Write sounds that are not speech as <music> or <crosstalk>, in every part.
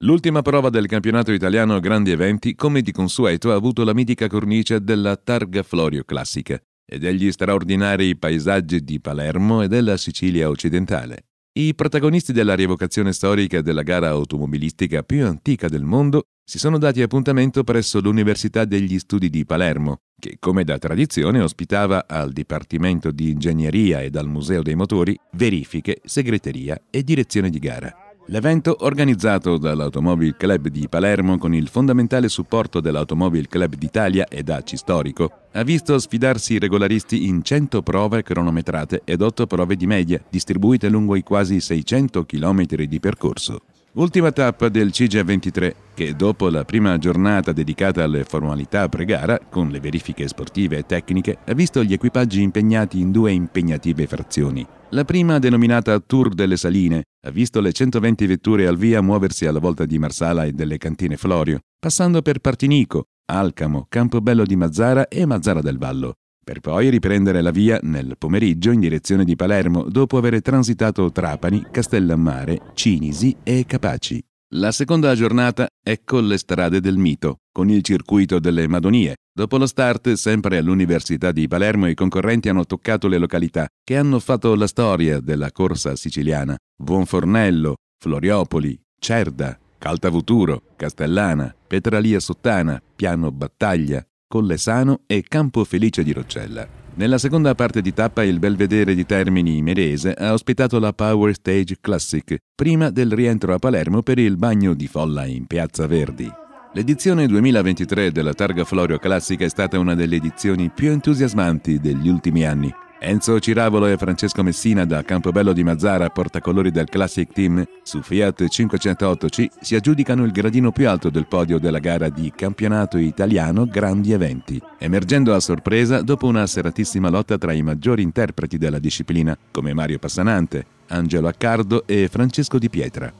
L'ultima prova del campionato italiano Grandi Eventi, come di consueto, ha avuto la mitica cornice della Targa Florio Classica e degli straordinari paesaggi di Palermo e della Sicilia occidentale. I protagonisti della rievocazione storica della gara automobilistica più antica del mondo si sono dati appuntamento presso l'Università degli Studi di Palermo, che come da tradizione ospitava al Dipartimento di Ingegneria e al Museo dei Motori verifiche, segreteria e direzione di gara. L'evento, organizzato dall'Automobile Club di Palermo con il fondamentale supporto dell'Automobile Club d'Italia e Aci Storico, ha visto sfidarsi i regolaristi in 100 prove cronometrate ed 8 prove di media, distribuite lungo i quasi 600 km di percorso. Ultima tappa del CGA23, che dopo la prima giornata dedicata alle formalità pre-gara, con le verifiche sportive e tecniche, ha visto gli equipaggi impegnati in due impegnative frazioni, la prima, denominata Tour delle Saline, ha visto le 120 vetture al via muoversi alla volta di Marsala e delle cantine Florio, passando per Partinico, Alcamo, Campobello di Mazzara e Mazzara del Vallo, per poi riprendere la via nel pomeriggio in direzione di Palermo dopo aver transitato Trapani, Castellammare, Cinisi e Capaci. La seconda giornata è con le strade del mito, con il circuito delle Madonie. Dopo lo start, sempre all'Università di Palermo, i concorrenti hanno toccato le località che hanno fatto la storia della corsa siciliana. Buonfornello, Floriopoli, Cerda, Caltavuturo, Castellana, Petralia Sottana, Piano Battaglia, Collesano e Campo Felice di Roccella. Nella seconda parte di tappa il Belvedere di Termini Imerese ha ospitato la Power Stage Classic, prima del rientro a Palermo per il bagno di folla in Piazza Verdi. L'edizione 2023 della Targa Florio Classica è stata una delle edizioni più entusiasmanti degli ultimi anni. Enzo Ciravolo e Francesco Messina da Campobello di Mazzara, portacolori del Classic Team, su Fiat 508C si aggiudicano il gradino più alto del podio della gara di campionato italiano Grandi Eventi, emergendo a sorpresa dopo una serratissima lotta tra i maggiori interpreti della disciplina, come Mario Passanante, Angelo Accardo e Francesco Di Pietra.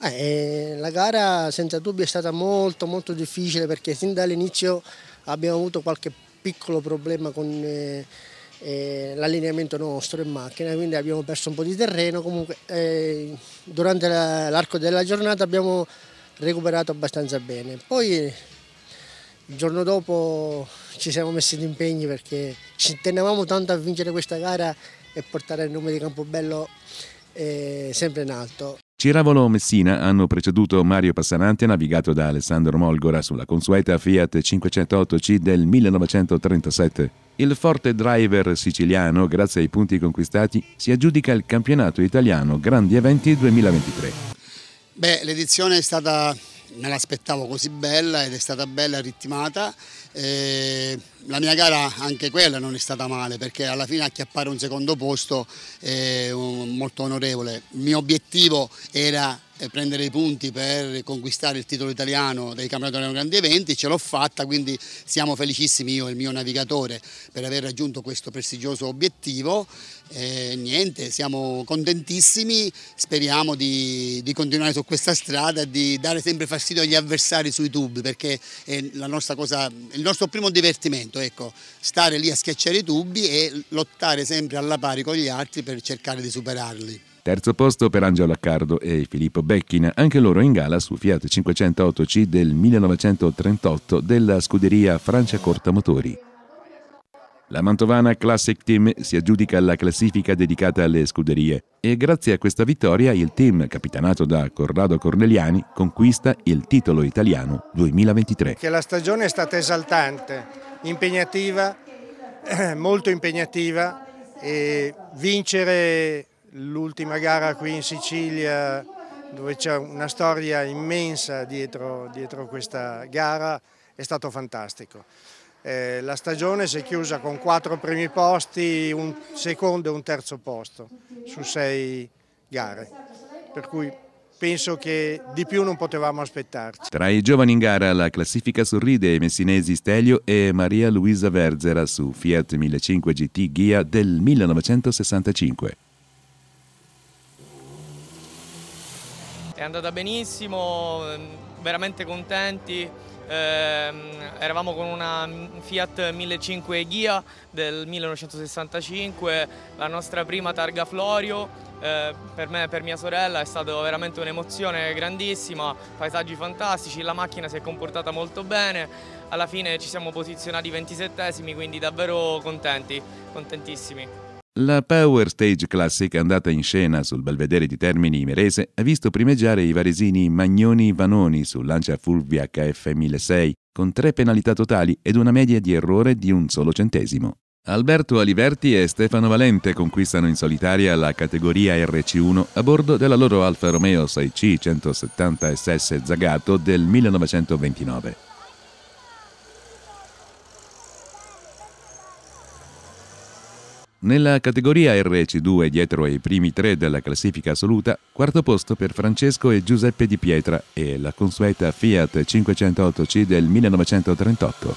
Eh, eh la gara senza dubbio è stata molto molto difficile perché sin dall'inizio abbiamo avuto qualche piccolo problema con... Eh, eh, l'allineamento nostro in macchina, quindi abbiamo perso un po' di terreno, comunque eh, durante l'arco la, della giornata abbiamo recuperato abbastanza bene. Poi il giorno dopo ci siamo messi in impegni perché ci tenevamo tanto a vincere questa gara e portare il nome di Campobello eh, sempre in alto. Ciravolo Messina hanno preceduto Mario Passanante, navigato da Alessandro Molgora sulla consueta Fiat 508C del 1937. Il forte driver siciliano, grazie ai punti conquistati, si aggiudica il campionato italiano Grandi Eventi 2023. Beh, l'edizione è stata me l'aspettavo così bella ed è stata bella, ritmata. Eh, la mia gara anche quella non è stata male perché alla fine acchiappare un secondo posto è molto onorevole. Il mio obiettivo era eh, prendere i punti per conquistare il titolo italiano dei campionati dei grandi eventi, ce l'ho fatta, quindi siamo felicissimi io e il mio navigatore per aver raggiunto questo prestigioso obiettivo. E niente, siamo contentissimi, speriamo di, di, continuare su questa strada, di dare sempre fastidio agli avversari sui tubi perché è cosa, il nostro primo divertimento, ecco, stare lì a schiacciare i tubi e lottare sempre alla pari con gli altri per cercare di superarli. Terzo posto per Angelo Accardo e Filippo Becchina, anche loro in gala su Fiat 508C del 1938 della scuderia Francia Corta Motori. La Mantovana Classic Team si aggiudica la classifica dedicata alle scuderie e grazie a questa vittoria il team, capitanato da Corrado Corneliani, conquista il titolo italiano 2023. Che la stagione è stata esaltante, impegnativa, <clears throat> molto impegnativa e vincere l'ultima gara qui in Sicilia dove c'è una storia immensa dietro, dietro questa gara è stato fantastico. Eh, la stagione si è chiusa con quattro primi posti, un secondo e un terzo posto su sei gare, per cui penso che di più non potevamo aspettarci. Tra i giovani in gara la classifica sorride i messinesi Stelio e Maria Luisa Verzera su Fiat 1500 GT Ghia del 1965. È andata benissimo, ehm, veramente contenti. Eh, eravamo con una Fiat 1500 Ghia del 1965, la nostra prima targa Florio, eh, per me e per mia sorella è stata veramente un'emozione grandissima, paesaggi fantastici, la macchina si è comportata molto bene, alla fine ci siamo posizionati 27esimi quindi davvero contenti, contentissimi. La Power Stage Classic andata in scena sul Belvedere di Termini Merese ha visto primeggiare i varesini Magnoni Vanoni su Lancia Fulvia HF1006 con tre penalità totali ed una media di errore di un solo centesimo. Alberto Aliverti e Stefano Valente conquistano in solitaria la categoria RC1 a bordo della loro Alfa Romeo 6C 170 SS Zagato del 1929. Nella categoria RC2 dietro ai primi tre della classifica assoluta, quarto posto per Francesco e Giuseppe Di Pietra e la consueta Fiat 508C del 1938.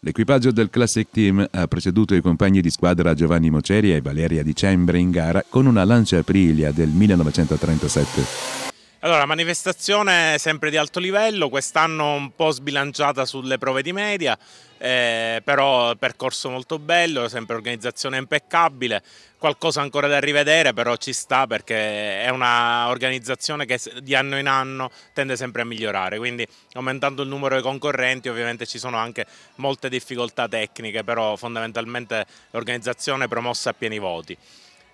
L'equipaggio del Classic Team ha preceduto i compagni di squadra Giovanni Moceri e Valeria Dicembre in gara con una Lancia Aprilia del 1937. Allora, manifestazione sempre di alto livello, quest'anno un po' sbilanciata sulle prove di media, eh, però percorso molto bello, sempre organizzazione impeccabile, qualcosa ancora da rivedere, però ci sta perché è un'organizzazione che di anno in anno tende sempre a migliorare, quindi aumentando il numero dei concorrenti ovviamente ci sono anche molte difficoltà tecniche, però fondamentalmente l'organizzazione è promossa a pieni voti.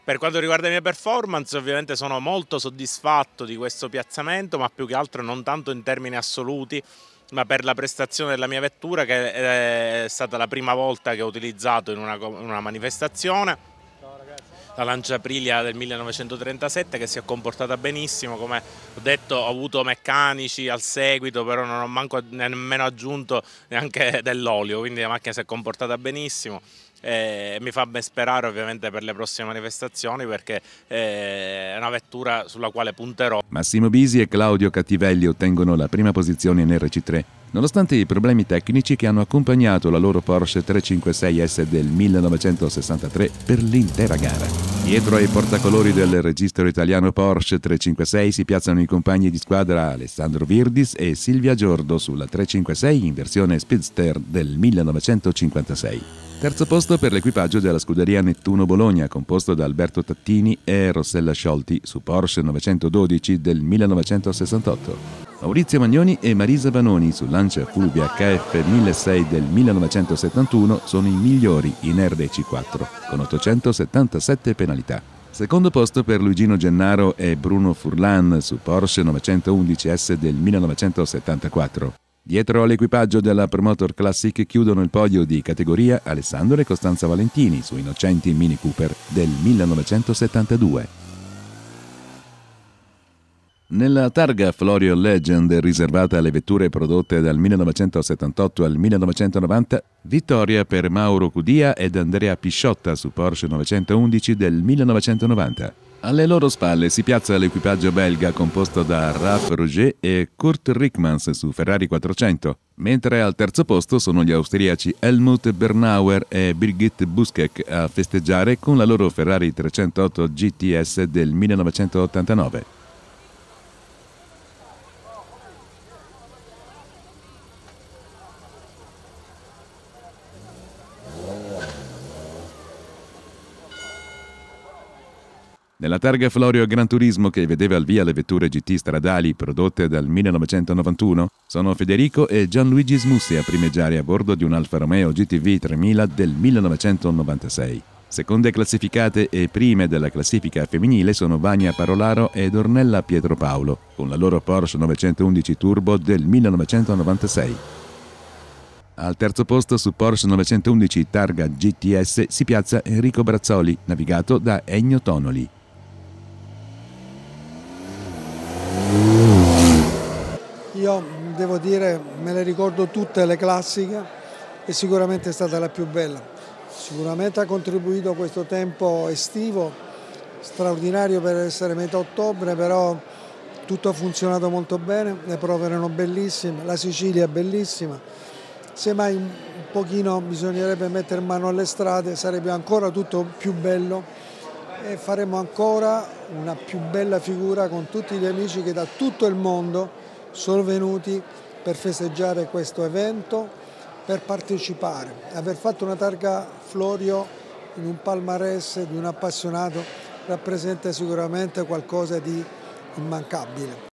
Per quanto riguarda le mie performance, ovviamente sono molto soddisfatto di questo piazzamento, ma più che altro non tanto in termini assoluti, ma per la prestazione della mia vettura che è stata la prima volta che ho utilizzato in una, in una manifestazione. La Lancia Aprilia del 1937 che si è comportata benissimo, come ho detto ho avuto meccanici al seguito, però non ho manco nemmeno aggiunto neanche dell'olio, quindi la macchina si è comportata benissimo e eh, mi fa ben sperare ovviamente per le prossime manifestazioni perché eh, è una vettura sulla quale punterò. Massimo Bisi e Claudio Cattivelli ottengono la prima posizione in RC3 nonostante i problemi tecnici che hanno accompagnato la loro Porsche 356S del 1963 per l'intera gara. Dietro ai portacolori del registro italiano Porsche 356 si piazzano i compagni di squadra Alessandro Virdis e Silvia Giordo sulla 356 in versione Speedster del 1956. Terzo posto per l'equipaggio della scuderia Nettuno Bologna, composto da Alberto Tattini e Rossella Sciolti su Porsche 912 del 1968. Maurizio Magnoni e Marisa Vanoni su Lancia Fulvia KF 1006 del 1971 sono i migliori in rdc 4 con 877 penalità. Secondo posto per Luigino Gennaro e Bruno Furlan su Porsche 911 S del 1974. Dietro all'equipaggio della Promotor Classic chiudono il podio di categoria Alessandro e Costanza Valentini su innocenti Mini Cooper del 1972. Nella targa Florio Legend riservata alle vetture prodotte dal 1978 al 1990, vittoria per Mauro Cudia ed Andrea Pisciotta su Porsche 911 del 1990. Alle loro spalle si piazza l'equipaggio belga composto da Ralph Roger e Kurt Rickmans su Ferrari 400, mentre al terzo posto sono gli austriaci Helmut Bernauer e Birgit Buskek a festeggiare con la loro Ferrari 308 GTS del 1989. Nella targa Florio Gran Turismo che vedeva al via le vetture GT stradali prodotte dal 1991, sono Federico e Gianluigi Smussi a primeggiare a bordo di un Alfa Romeo GTV 3000 del 1996. Seconde classificate e prime della classifica femminile sono Vania Parolaro ed Ornella Pietropaolo, con la loro Porsche 911 Turbo del 1996. Al terzo posto su Porsche 911 targa GTS si piazza Enrico Brazzoli, navigato da Ennio Tonoli. Io devo dire, me le ricordo tutte le classiche e sicuramente è stata la più bella. Sicuramente ha contribuito questo tempo estivo, straordinario per essere metà ottobre, però tutto ha funzionato molto bene, le prove erano bellissime, la Sicilia è bellissima, semmai un pochino bisognerebbe mettere mano alle strade, sarebbe ancora tutto più bello e faremo ancora una più bella figura con tutti gli amici che da tutto il mondo sono venuti per festeggiare questo evento, per partecipare. Aver fatto una targa Florio in un palmarès di un appassionato rappresenta sicuramente qualcosa di immancabile.